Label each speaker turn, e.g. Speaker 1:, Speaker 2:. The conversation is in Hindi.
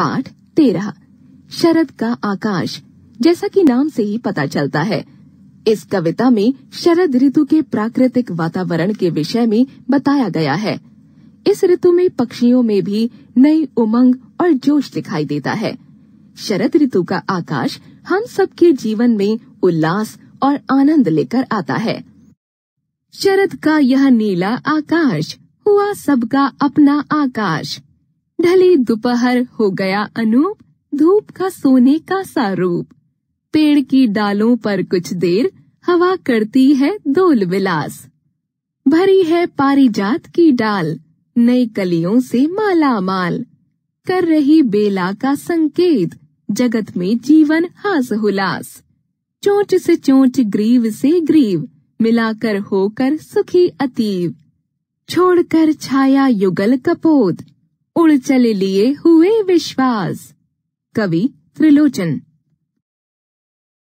Speaker 1: पाठ तेरह शरद का आकाश जैसा कि नाम से ही पता चलता है इस कविता में शरद ऋतु के प्राकृतिक वातावरण के विषय में बताया गया है इस ऋतु में पक्षियों में भी नई उमंग और जोश दिखाई देता है शरद ऋतु का आकाश हम सबके जीवन में उल्लास और आनंद लेकर आता है शरद का यह नीला आकाश हुआ सबका अपना आकाश ढली दोपहर हो गया अनूप धूप का सोने का सारूप पेड़ की डालों पर कुछ देर हवा करती है दोल विलास भरी है पारिजात की डाल नई कलियों से माला माल कर रही बेला का संकेत जगत में जीवन हास हुलास चोट से चोट ग्रीव से ग्रीव मिलाकर होकर सुखी अतीव छोड़कर छाया युगल कपोत उड़ चले लिए हुए विश्वास कवि त्रिलोचन